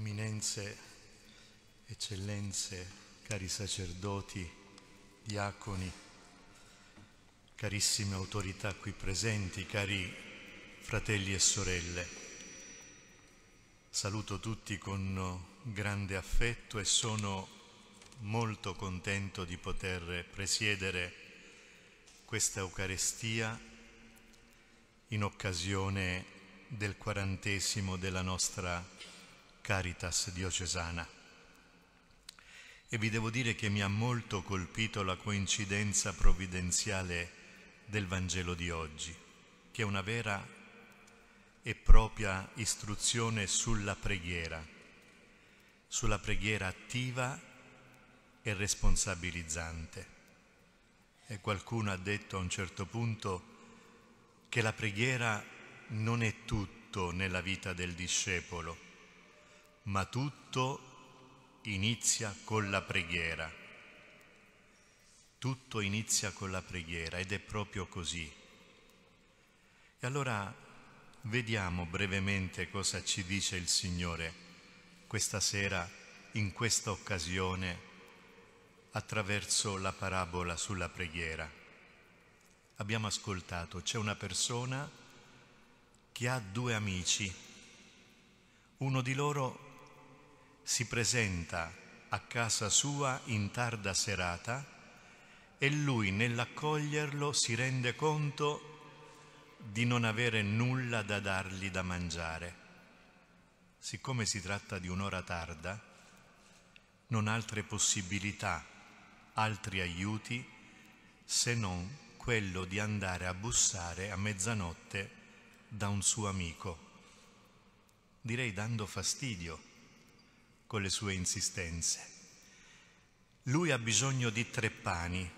eminenze, eccellenze, cari sacerdoti, diaconi, carissime autorità qui presenti, cari fratelli e sorelle. Saluto tutti con grande affetto e sono molto contento di poter presiedere questa Eucarestia in occasione del quarantesimo della nostra Caritas diocesana. E vi devo dire che mi ha molto colpito la coincidenza provvidenziale del Vangelo di oggi, che è una vera e propria istruzione sulla preghiera, sulla preghiera attiva e responsabilizzante. E qualcuno ha detto a un certo punto che la preghiera non è tutto nella vita del discepolo ma tutto inizia con la preghiera. Tutto inizia con la preghiera ed è proprio così. E allora vediamo brevemente cosa ci dice il Signore questa sera, in questa occasione, attraverso la parabola sulla preghiera. Abbiamo ascoltato, c'è una persona che ha due amici. Uno di loro si presenta a casa sua in tarda serata e lui nell'accoglierlo si rende conto di non avere nulla da dargli da mangiare. Siccome si tratta di un'ora tarda, non ha altre possibilità, altri aiuti se non quello di andare a bussare a mezzanotte da un suo amico, direi dando fastidio con le sue insistenze. Lui ha bisogno di tre pani,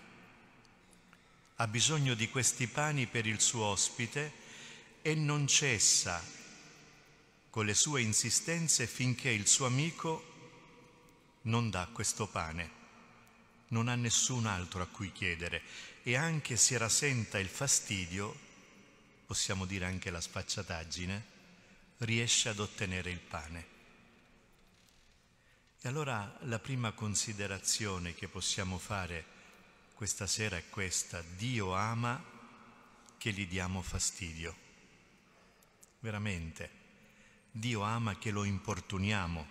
ha bisogno di questi pani per il suo ospite e non cessa con le sue insistenze finché il suo amico non dà questo pane. Non ha nessun altro a cui chiedere e anche se rasenta il fastidio, possiamo dire anche la sfacciataggine, riesce ad ottenere il pane. E allora la prima considerazione che possiamo fare questa sera è questa, Dio ama che gli diamo fastidio. Veramente, Dio ama che lo importuniamo,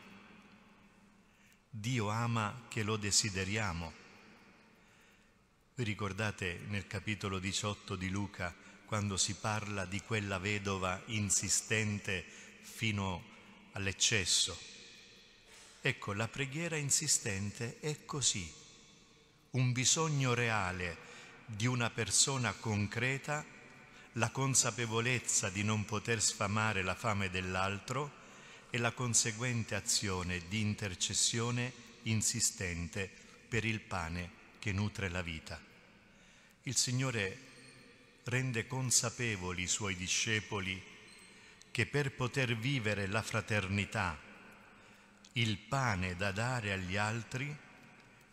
Dio ama che lo desideriamo. Vi ricordate nel capitolo 18 di Luca quando si parla di quella vedova insistente fino all'eccesso? Ecco, la preghiera insistente è così, un bisogno reale di una persona concreta, la consapevolezza di non poter sfamare la fame dell'altro e la conseguente azione di intercessione insistente per il pane che nutre la vita. Il Signore rende consapevoli i suoi discepoli che per poter vivere la fraternità, il pane da dare agli altri,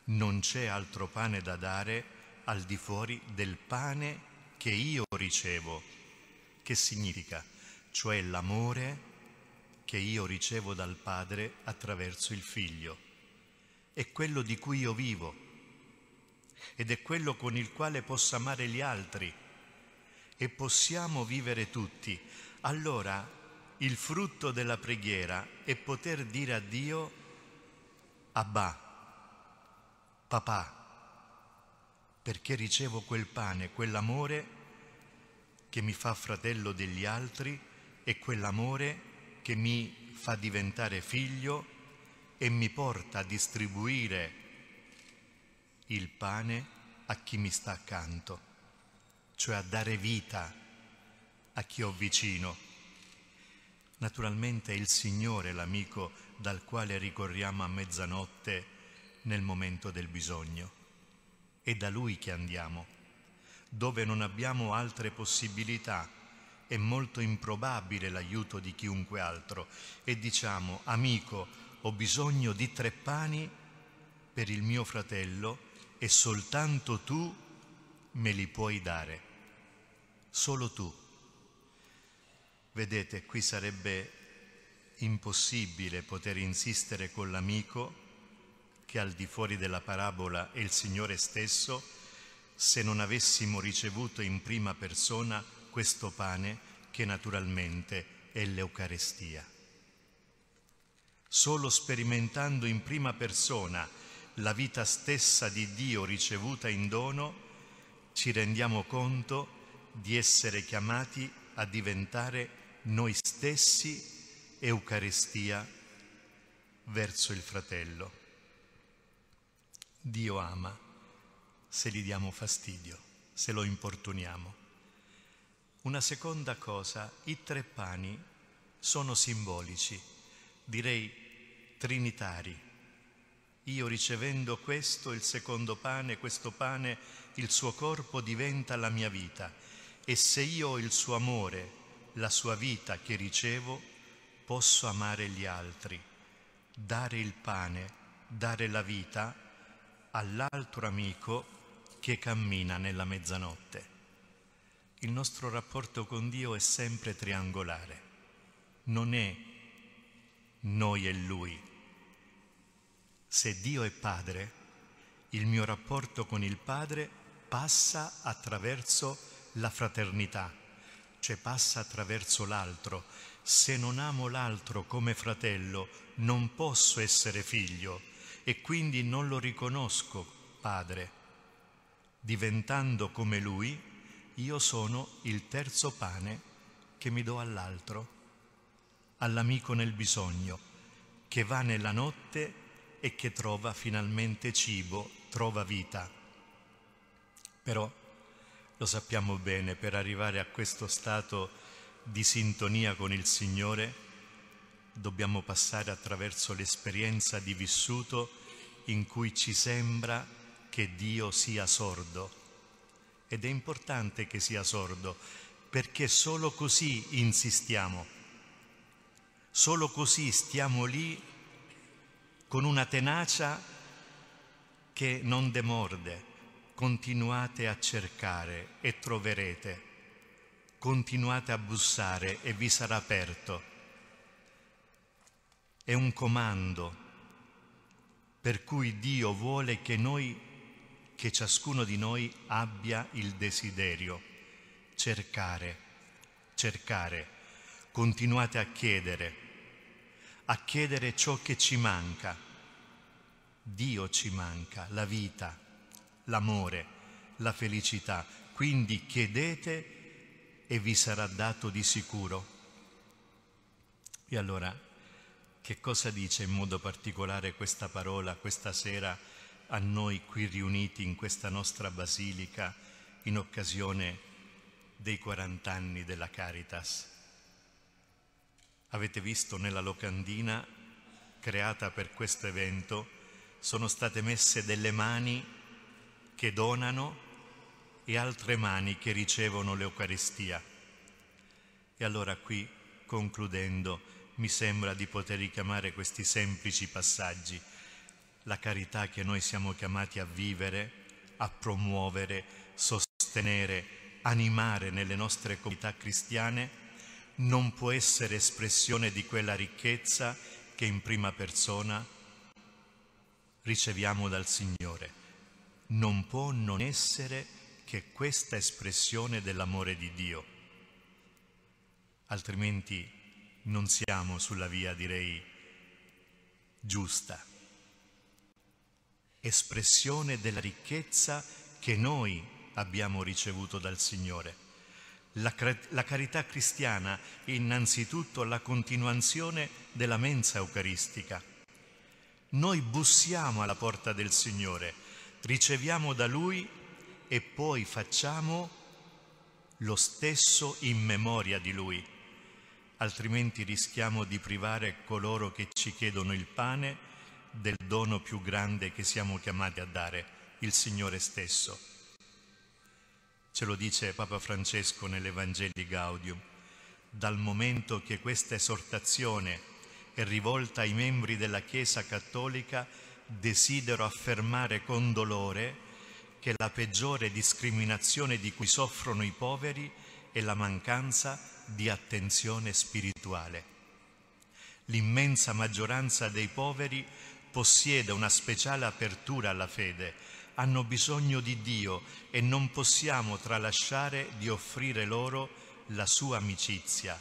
non c'è altro pane da dare al di fuori del pane che io ricevo. Che significa? Cioè l'amore che io ricevo dal Padre attraverso il Figlio. È quello di cui io vivo ed è quello con il quale posso amare gli altri e possiamo vivere tutti. Allora il frutto della preghiera è poter dire a Dio Abba, papà, perché ricevo quel pane, quell'amore che mi fa fratello degli altri e quell'amore che mi fa diventare figlio e mi porta a distribuire il pane a chi mi sta accanto, cioè a dare vita a chi ho vicino Naturalmente è il Signore l'amico dal quale ricorriamo a mezzanotte nel momento del bisogno. È da Lui che andiamo, dove non abbiamo altre possibilità. È molto improbabile l'aiuto di chiunque altro e diciamo, amico, ho bisogno di tre pani per il mio fratello e soltanto tu me li puoi dare. Solo tu Vedete, qui sarebbe impossibile poter insistere con l'amico che al di fuori della parabola è il Signore stesso se non avessimo ricevuto in prima persona questo pane che naturalmente è l'Eucarestia. Solo sperimentando in prima persona la vita stessa di Dio ricevuta in dono, ci rendiamo conto di essere chiamati a diventare noi stessi, Eucaristia, verso il fratello. Dio ama se gli diamo fastidio, se lo importuniamo. Una seconda cosa, i tre pani sono simbolici, direi trinitari. Io ricevendo questo, il secondo pane, questo pane, il suo corpo diventa la mia vita. E se io ho il suo amore, la sua vita che ricevo, posso amare gli altri, dare il pane, dare la vita all'altro amico che cammina nella mezzanotte. Il nostro rapporto con Dio è sempre triangolare, non è noi e Lui. Se Dio è Padre, il mio rapporto con il Padre passa attraverso la fraternità cioè passa attraverso l'altro. Se non amo l'altro come fratello, non posso essere figlio e quindi non lo riconosco padre. Diventando come lui, io sono il terzo pane che mi do all'altro, all'amico nel bisogno, che va nella notte e che trova finalmente cibo, trova vita. Però lo sappiamo bene, per arrivare a questo stato di sintonia con il Signore dobbiamo passare attraverso l'esperienza di vissuto in cui ci sembra che Dio sia sordo. Ed è importante che sia sordo, perché solo così insistiamo, solo così stiamo lì con una tenacia che non demorde continuate a cercare e troverete, continuate a bussare e vi sarà aperto. È un comando per cui Dio vuole che noi, che ciascuno di noi abbia il desiderio, cercare, cercare, continuate a chiedere, a chiedere ciò che ci manca. Dio ci manca, la vita, l'amore, la felicità. Quindi chiedete e vi sarà dato di sicuro. E allora, che cosa dice in modo particolare questa parola questa sera a noi qui riuniti in questa nostra basilica in occasione dei 40 anni della Caritas? Avete visto nella locandina creata per questo evento sono state messe delle mani che donano e altre mani che ricevono l'Eucaristia. E allora qui, concludendo, mi sembra di poter richiamare questi semplici passaggi, la carità che noi siamo chiamati a vivere, a promuovere, sostenere, animare nelle nostre comunità cristiane, non può essere espressione di quella ricchezza che in prima persona riceviamo dal Signore non può non essere che questa espressione dell'amore di Dio. Altrimenti non siamo sulla via, direi, giusta. Espressione della ricchezza che noi abbiamo ricevuto dal Signore. La, la, carità cristiana è innanzitutto la continuazione della mensa eucaristica. Noi bussiamo alla porta del Signore, riceviamo da Lui e poi facciamo lo stesso in memoria di Lui, altrimenti rischiamo di privare coloro che ci chiedono il pane del dono più grande che siamo chiamati a dare, il Signore stesso. Ce lo dice Papa Francesco nell'Evangeli Gaudium. Dal momento che questa esortazione è rivolta ai membri della Chiesa Cattolica, desidero affermare con dolore che la peggiore discriminazione di cui soffrono i poveri è la mancanza di attenzione spirituale. L'immensa maggioranza dei poveri possiede una speciale apertura alla fede, hanno bisogno di Dio e non possiamo tralasciare di offrire loro la sua amicizia,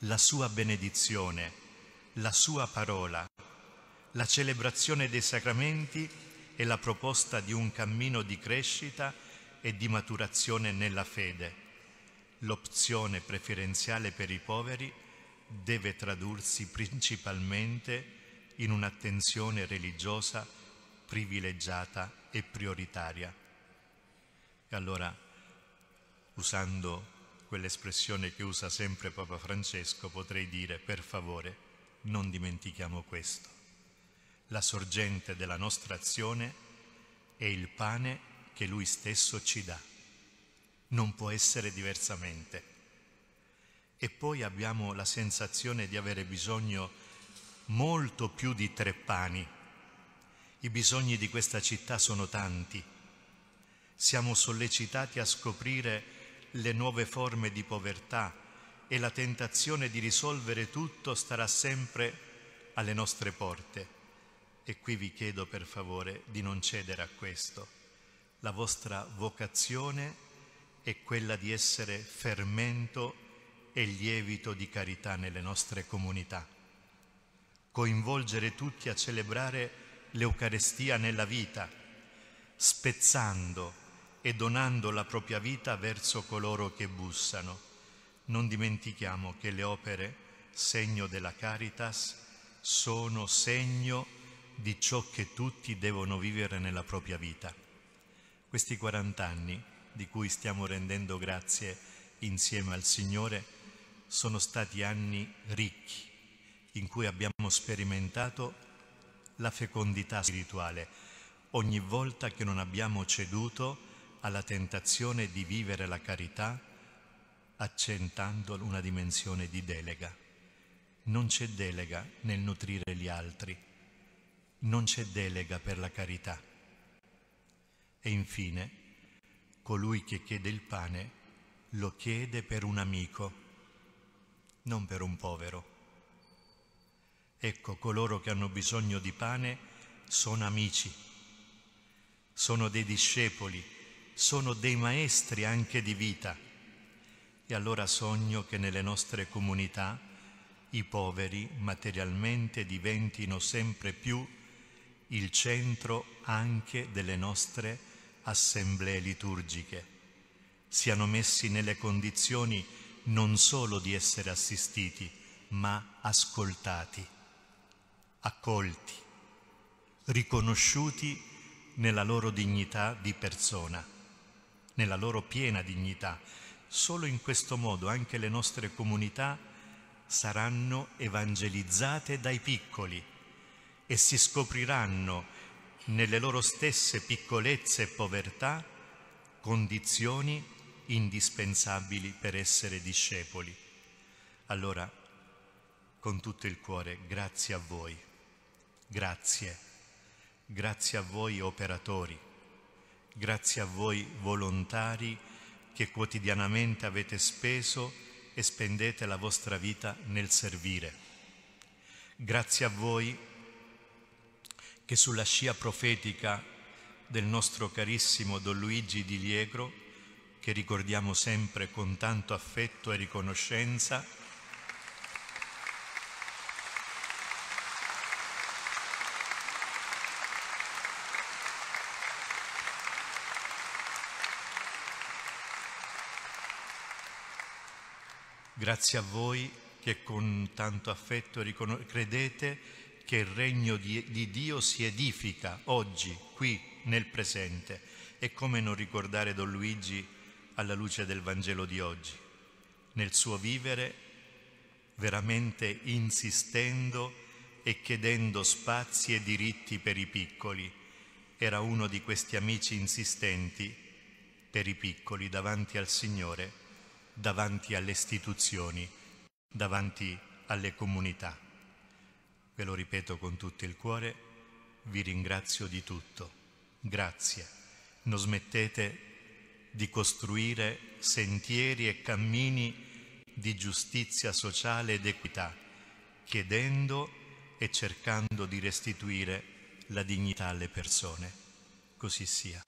la sua benedizione, la sua parola, la celebrazione dei sacramenti e la proposta di un cammino di crescita e di maturazione nella fede. L'opzione preferenziale per i poveri deve tradursi principalmente in un'attenzione religiosa privilegiata e prioritaria. E allora, usando quell'espressione che usa sempre Papa Francesco, potrei dire, per favore, non dimentichiamo questo la sorgente della nostra azione è il pane che Lui stesso ci dà. Non può essere diversamente. E poi abbiamo la sensazione di avere bisogno molto più di tre pani. I bisogni di questa città sono tanti. Siamo sollecitati a scoprire le nuove forme di povertà e la tentazione di risolvere tutto starà sempre alle nostre porte e qui vi chiedo per favore di non cedere a questo. La vostra vocazione è quella di essere fermento e lievito di carità nelle nostre comunità. Coinvolgere tutti a celebrare l'Eucarestia nella vita, spezzando e donando la propria vita verso coloro che bussano. Non dimentichiamo che le opere, segno della caritas, sono segno di ciò che tutti devono vivere nella propria vita. Questi 40 anni di cui stiamo rendendo grazie insieme al Signore sono stati anni ricchi in cui abbiamo sperimentato la fecondità spirituale ogni volta che non abbiamo ceduto alla tentazione di vivere la carità accentando una dimensione di delega. Non c'è delega nel nutrire gli altri non c'è delega per la carità. E infine, colui che chiede il pane lo chiede per un amico, non per un povero. Ecco, coloro che hanno bisogno di pane sono amici, sono dei discepoli, sono dei maestri anche di vita. E allora sogno che nelle nostre comunità i poveri materialmente diventino sempre più il centro anche delle nostre assemblee liturgiche, siano messi nelle condizioni non solo di essere assistiti, ma ascoltati, accolti, riconosciuti nella loro dignità di persona, nella loro piena dignità. Solo in questo modo anche le nostre comunità saranno evangelizzate dai piccoli, e si scopriranno nelle loro stesse piccolezze e povertà condizioni indispensabili per essere discepoli. Allora, con tutto il cuore, grazie a voi, grazie, grazie a voi operatori, grazie a voi volontari che quotidianamente avete speso e spendete la vostra vita nel servire. Grazie a voi che sulla scia profetica del nostro carissimo Don Luigi di Liegro, che ricordiamo sempre con tanto affetto e riconoscenza, Grazie a voi che con tanto affetto credete che il regno di, di Dio si edifica oggi, qui, nel presente. E come non ricordare Don Luigi alla luce del Vangelo di oggi, nel suo vivere veramente insistendo e chiedendo spazi e diritti per i piccoli. Era uno di questi amici insistenti per i piccoli davanti al Signore, davanti alle istituzioni, davanti alle comunità. Ve lo ripeto con tutto il cuore, vi ringrazio di tutto. Grazie. Non smettete di costruire sentieri e cammini di giustizia sociale ed equità, chiedendo e cercando di restituire la dignità alle persone. Così sia.